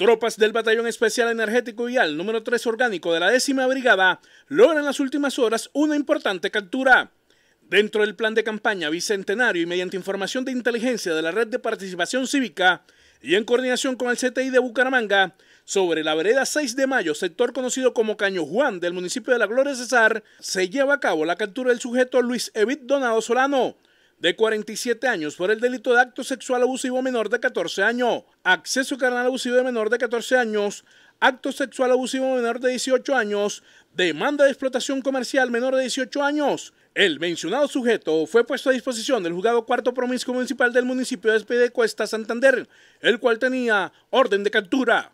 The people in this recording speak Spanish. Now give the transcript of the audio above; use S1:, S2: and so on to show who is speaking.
S1: Tropas del Batallón Especial Energético y al número 3 orgánico de la décima brigada logran en las últimas horas una importante captura. Dentro del plan de campaña bicentenario y mediante información de inteligencia de la Red de Participación Cívica y en coordinación con el CTI de Bucaramanga, sobre la vereda 6 de mayo, sector conocido como Caño Juan del municipio de La Gloria Cesar, se lleva a cabo la captura del sujeto Luis Evit Donado Solano, de 47 años por el delito de acto sexual abusivo menor de 14 años, acceso carnal abusivo de menor de 14 años, acto sexual abusivo menor de 18 años, demanda de explotación comercial menor de 18 años. El mencionado sujeto fue puesto a disposición del juzgado cuarto promiscuo municipal del municipio de de Cuesta, Santander, el cual tenía orden de captura.